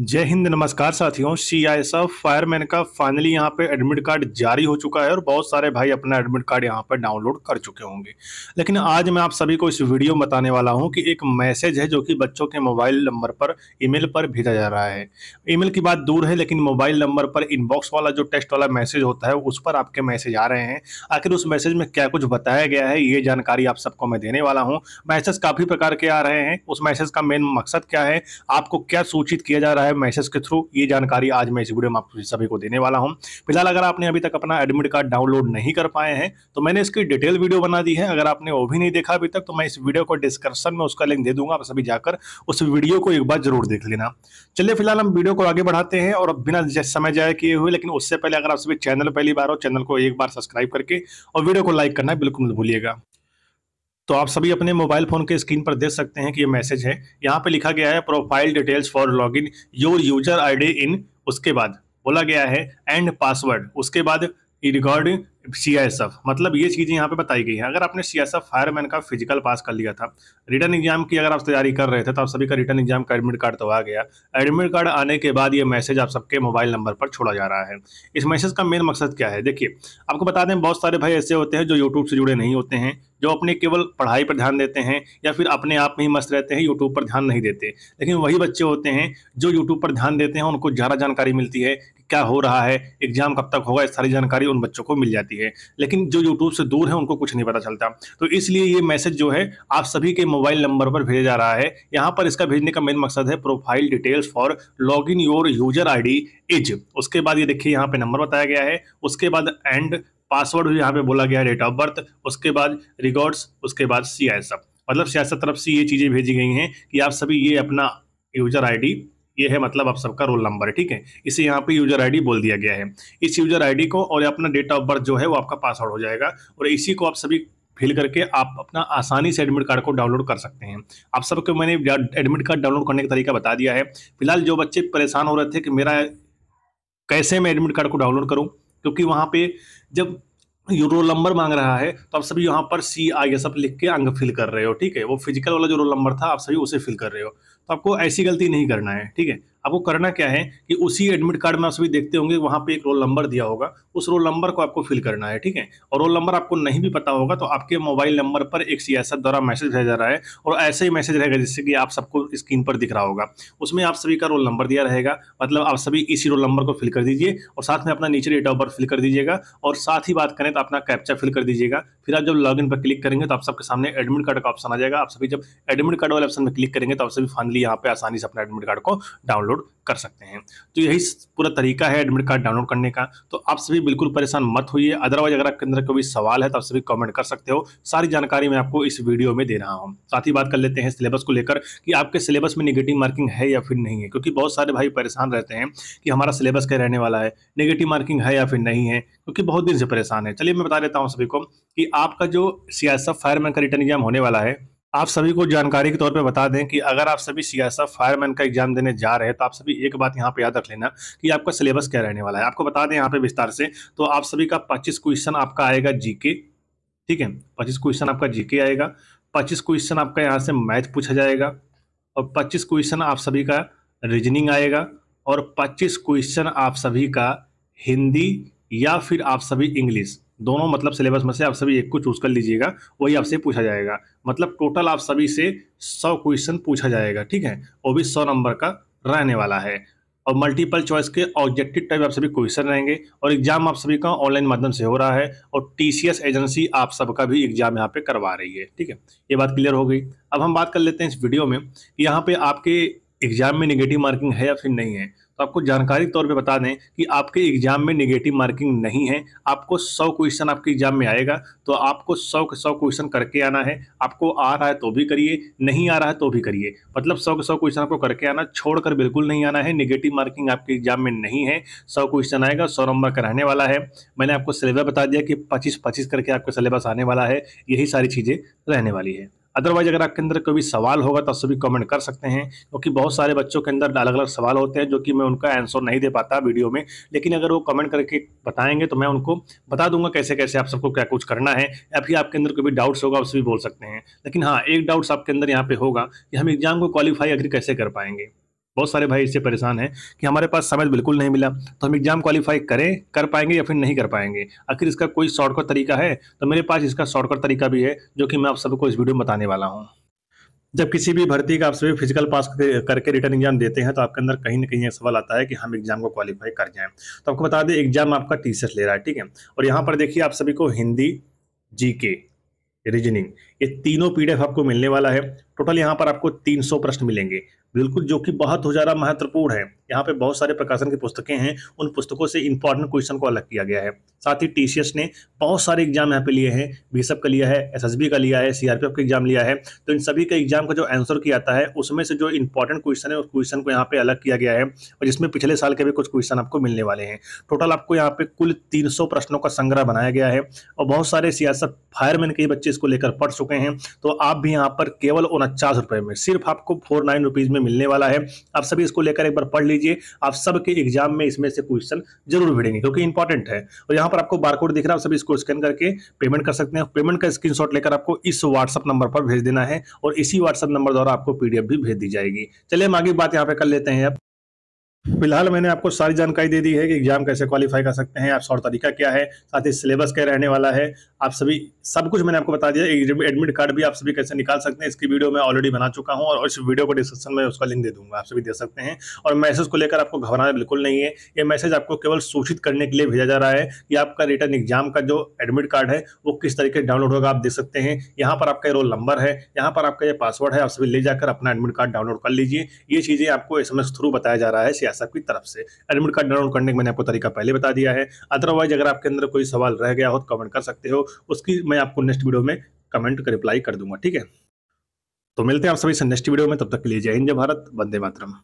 जय हिंद नमस्कार साथियों C I S F fireman का फाइनली यहाँ पे एडमिट कार्ड जारी हो चुका है और बहुत सारे भाई अपना एडमिट कार्ड यहाँ पर डाउनलोड कर चुके होंगे लेकिन आज मैं आप सभी को इस वीडियो में बताने वाला हूँ कि एक मैसेज है जो कि बच्चों के मोबाइल नंबर पर ईमेल पर भेजा जा रहा है ईमेल की बात दूर है लेकिन मोबाइल नंबर पर इनबॉक्स वाला जो टेस्ट वाला मैसेज होता है उस पर आपके मैसेज आ रहे हैं आखिर उस मैसेज में क्या कुछ बताया गया है ये जानकारी आप सबको मैं देने वाला हूँ मैसेज काफ़ी प्रकार के आ रहे हैं उस मैसेज का मेन मकसद क्या है आपको क्या सूचित किया जा रहा है है मैसेज के थ्रू ये जानकारी आज मैं इस वीडियो में आप सभी को देने वाला हूँ फिलहाल अगर आपने अभी तक अपना एडमिट कार्ड डाउनलोड नहीं कर पाए हैं तो मैंने इसकी डिटेल वीडियो बना दी है अगर आपने वो भी नहीं देखा अभी तक तो मैं इस वीडियो को डिस्क्रिप्शन में उसका लिंक दे दूंगा आप सभी जाकर उस वीडियो को एक बार जरूर देख लेना चलिए फिलहाल हम वीडियो को आगे बढ़ाते हैं और बिना समय जाए किए हुए लेकिन उससे पहले अगर आप सभी चैनल पहली बार हो चैनल को एक बार सब्सक्राइब करके और वीडियो को लाइक करना बिल्कुल भूलिएगा तो आप सभी अपने मोबाइल फ़ोन के स्क्रीन पर देख सकते हैं कि ये मैसेज है यहाँ पे लिखा गया है profile details for login your user ID in उसके बाद बोला गया है एंड पासवर्ड उसके बाद रिगार्डिंग सी एस एफ मतलब ये चीज़ें यहाँ पे बताई गई है अगर आपने सी एस एफ फायरमैन का फिजिकल पास कर लिया था रिटर्न एग्जाम की अगर आप तैयारी कर रहे थे तो आप सभी का रिटर्न एग्जाम का एडमिट कार्ड तो आ गया एडमिट कार्ड आने के बाद ये मैसेज आप सबके मोबाइल नंबर पर छोड़ा जा रहा है इस मैसेज का मेन मकसद क्या है देखिए आपको बता दें बहुत सारे भाई ऐसे होते हैं जो यूट्यूब से जुड़े नहीं होते हैं जो अपने केवल पढ़ाई पर ध्यान देते हैं या फिर अपने आप में ही मस्त रहते हैं यूट्यूब पर ध्यान नहीं देते लेकिन वही बच्चे होते हैं जो यूट्यूब पर ध्यान देते हैं उनको ज़्यादा जानकारी मिलती है क्या हो रहा है एग्जाम कब तक होगा सारी जानकारी उन बच्चों को मिल जाती है लेकिन जो यूट्यूब से दूर है उनको कुछ नहीं पता चलता तो इसलिए ये मैसेज जो है आप सभी के मोबाइल नंबर पर भेजा जा रहा है यहाँ पर इसका भेजने का मेन मकसद है profile details for log in your user ID is उसके बाद ये देखिए यहाँ पे नंबर बताया गया है उसके बाद एंड पासवर्ड भी यहाँ पे बोला गया है डेट ऑफ बर्थ उसके बाद रिकॉर्ड्स उसके बाद सियासत मतलब सियासत तरफ से ये चीज़ें भेजी गई हैं कि आप सभी ये अपना यूजर आईडी ये है मतलब आप सबका रोल नंबर है ठीक है इसे यहाँ पे यूजर आईडी बोल दिया गया है इस यूजर आईडी को और अपना डेट ऑफ बर्थ जो है वो आपका पासवर्ड हो जाएगा और इसी को आप सभी फिल करके आप अपना आसानी से एडमिट कार्ड को डाउनलोड कर सकते हैं आप सबको मैंने एडमिट कार्ड डाउनलोड करने का तरीका बता दिया है फिलहाल जो बच्चे परेशान हो रहे थे कि मेरा कैसे मैं एडमिट कार्ड को डाउनलोड करूँ क्योंकि वहाँ पे जब जो रोल नंबर मांग रहा है तो आप सभी यहाँ पर सी आई ये सब लिख के अंग फिल कर रहे हो ठीक है वो फिजिकल वाला जो रोल नंबर था आप सभी उसे फिल कर रहे हो तो आपको ऐसी गलती नहीं करना है ठीक है आपको करना क्या है कि उसी एडमिट कार्ड में आप सभी देखते होंगे वहां पे एक रोल नंबर दिया होगा उस रोल नंबर को आपको फिल करना है ठीक है और रोल नंबर आपको नहीं भी पता होगा तो आपके मोबाइल नंबर पर एक सियासत द्वारा मैसेज भेजा जा रहा है और ऐसे ही मैसेज रहेगा जिससे कि आप सबको स्क्रीन पर दिख रहा होगा उसमें आप सभी का रोल नंबर दिया रहेगा मतलब आप सभी इसी रोल नंबर को फिल कर दीजिए और साथ में अपना नीचे डेट ऑफ बर्थ फिल कर दीजिएगा और साथ ही बात करें तो अपना कैप्चा फिल कर दीजिएगा फिर आप जब लॉग पर क्लिक करेंगे तो आप सबके सामने एडमिट कार्ड का ऑप्शन आ जाएगा आप सभी जब एडमिट कार्ड वाले ऑप्शन में क्लिक करेंगे तो आप सभी फाइनली यहाँ पे आसानी से अपना एडमिट कार्ड को डाउनलोड डाउनलोड कर सकते हैं तो यही पूरा तरीका है एडमिट कार्ड डाउनलोड करने का तो आप सभी बिल्कुल परेशान मत होइए अदरवाइज अगर आपके अंदर कोई सवाल है तो आप सभी कमेंट कर सकते हो सारी जानकारी मैं आपको इस वीडियो में दे रहा हूँ साथ ही बात कर लेते हैं सिलेबस को लेकर कि आपके सिलेबस में निगेटिव मार्किंग है या फिर नहीं है क्योंकि बहुत सारे भाई परेशान रहते हैं कि हमारा सिलेबस क्या रहने वाला है निगेटिव मार्किंग है या फिर नहीं है क्योंकि बहुत दिन से परेशान है चलिए मैं बता देता हूँ सभी को कि आपका जो सी एस एफ फायरमैन का रिटर्न एग्जाम होने वाला है आप सभी को जानकारी के तौर पे बता दें कि अगर आप सभी सियासा फायरमैन का एग्जाम देने जा रहे हैं तो आप सभी एक बात यहाँ पे याद रख लेना कि आपका सिलेबस क्या रहने वाला है आपको बता दें यहाँ पे विस्तार से तो आप सभी का 25 क्वेश्चन आपका आएगा जीके ठीक है 25 क्वेश्चन आपका जीके आएगा 25 क्वेश्चन आपका यहाँ से मैथ पूछा जाएगा और पच्चीस क्वेश्चन आप सभी का रीजनिंग आएगा और पच्चीस क्वेश्चन आप सभी का हिंदी या फिर आप सभी इंग्लिश दोनों मतलब सिलेबस में से आप सभी एक को चूज कर लीजिएगा वही आपसे पूछा जाएगा मतलब टोटल आप सभी से सौ क्वेश्चन पूछा जाएगा ठीक है वो भी सौ नंबर का रहने वाला है और मल्टीपल चॉइस के ऑब्जेक्टिव टाइप आप सभी क्वेश्चन रहेंगे और एग्जाम आप सभी का ऑनलाइन माध्यम से हो रहा है और टीसीएस एजेंसी आप सबका भी एग्जाम यहाँ पे करवा रही है ठीक है ये बात क्लियर हो गई अब हम बात कर लेते हैं इस वीडियो में यहाँ पे आपके एग्जाम में निगेटिव मार्किंग है या फिर नहीं है तो आपको जानकारी तौर पे बता दें कि आपके एग्जाम में निगेटिव मार्किंग नहीं है आपको 100 क्वेश्चन आपके एग्जाम में आएगा तो आपको 100 के 100 क्वेश्चन करके आना है आपको आ रहा है तो भी करिए नहीं आ रहा है तो भी करिए मतलब 100 के 100 क्वेश्चन आपको करके आना छोड़कर बिल्कुल नहीं आना है निगेटिव मार्किंग आपके एग्जाम में नहीं है सौ क्वेश्चन आएगा सौ नंबर का रहने वाला है मैंने आपको सिलेबस बता दिया कि पच्चीस पच्चीस करके आपका सिलेबस आने वाला है यही सारी चीज़ें रहने वाली है अदरवाइज अगर आपके अंदर कोई सवाल होगा तो सभी कमेंट कर सकते हैं क्योंकि बहुत सारे बच्चों के अंदर अलग अलग सवाल होते हैं जो कि मैं उनका आंसर नहीं दे पाता वीडियो में लेकिन अगर वो कमेंट करके बताएंगे तो मैं उनको बता दूंगा कैसे कैसे आप सबको क्या कुछ करना है या फिर आपके अंदर कोई भी डाउट्स होगा उससे भी बोल सकते हैं लेकिन हाँ एक डाउट्स आपके अंदर यहाँ पे होगा कि हम एग्जाम को क्वालिफाई अग्री कैसे कर पाएंगे बहुत सारे भाई इससे परेशान हैं कि हमारे पास समय बिल्कुल नहीं मिला तो हम एग्ज़ाम क्वालिफाई करें कर पाएंगे या फिर नहीं कर पाएंगे आखिर इसका कोई शॉर्टकट तरीका है तो मेरे पास इसका शॉर्टकट तरीका भी है जो कि मैं आप सबको इस वीडियो में बताने वाला हूँ जब किसी भी भर्ती का आप सभी फिजिकल पास करके रिटर्न एग्जाम देते हैं तो आपके अंदर कहीं ना कहीं एक सवाल आता है कि हम एग्जाम को क्वालिफाई कर जाएं तो आपको बता दें एग्जाम आपका टी ले रहा है ठीक है और यहाँ पर देखिए आप सभी को हिंदी जीके रीजनिंग ये तीनों पीडीएफ आपको मिलने वाला है टोटल यहाँ पर आपको 300 प्रश्न मिलेंगे बिल्कुल जो कि बहुत हो ज़्यादा महत्वपूर्ण है यहाँ पे बहुत सारे प्रकाशन की पुस्तकें हैं उन पुस्तकों से इंपॉर्टेंट क्वेश्चन को अलग किया गया है साथ ही टी ने बहुत सारे एग्जाम यहाँ पे लिए हैं बी e का लिया है एस का लिया है सीआरपीएफ का एग्जाम लिया है तो इन सभी के एग्जाम का जो आंसर किया जाता है उसमें से जो इंपॉर्टेंट क्वेश्चन है उस क्वेश्चन को यहाँ पे अलग किया गया है और जिसमें पिछले साल के भी कुछ क्वेश्चन आपको मिलने वाले हैं टोटल आपको यहाँ पे कुल तीन प्रश्नों का संग्रह बनाया गया है और बहुत सारे सियासत फायरमैन e के बच्चे इसको लेकर पढ़ चुके हैं तो आप भी यहाँ पर केवल उनचास में सिर्फ आपको फोर में मिलने वाला है आप सभी इसको लेकर एक बार पढ़ लीजिए आप सबके एग्जाम में इसमें से क्वेश्चन जरूर भिड़ेंगे क्योंकि इंपॉर्टेंट है और यहाँ पर आपको बारकोड दिख रहा है आप सभी इसको स्कैन करके पेमेंट कर सकते हैं पेमेंट का स्क्रीन लेकर आपको इस व्हाट्सअप नंबर पर भेज देना है और इसी व्हाट्सअप नंबर द्वारा आपको पीडीएफ भी भेज दी जाएगी चलिए हम आगे बात यहाँ पे कर लेते हैं फिलहाल मैंने आपको सारी जानकारी दे दी है कि एग्जाम कैसे क्वालिफाई कर सकते हैं आप और तरीका क्या है साथ ही सिलेबस क्या रहने वाला है आप सभी सब कुछ मैंने आपको बता दिया एडमिट कार्ड भी आप सभी कैसे निकाल सकते हैं इसकी वीडियो मैं ऑलरेडी बना चुका हूं और इस वीडियो को डिस्क्रिप्शन में उसका लिंक दे दूंगा आप सभी दे सकते हैं और मैसेज को लेकर आपको घबराना बिल्कुल नहीं है ये मैसेज आपको केवल सूचित करने के लिए भेजा जा रहा है कि आपका रिटर्न एग्जाम का जो एडमिट कार्ड है वो किस तरीके से डाउनलोड होगा आप देख सकते हैं यहाँ पर आपका रोल नंबर है यहाँ पर आपका ये पासवर्ड है आप सभी ले जाकर अपना एडमिट कार्ड डाउनलोड कर लीजिए ये चीज़ें आपको एस थ्रू बताया जा रहा है ऐसा की तरफ से एडमिट कार्ड डाउनलोड करने का मैंने आपको तरीका पहले बता दिया है अदरवाइज अगर आपके अंदर कोई सवाल रह गया हो तो कमेंट कर सकते हो उसकी मैं आपको नेक्स्ट वीडियो में कमेंट कर रिप्लाई कर दूंगा ठीक है तो मिलते हैं आप सभी से नेक्स्ट वीडियो में तब तक के लिए जय हिंद जय भारत वंदे मातरम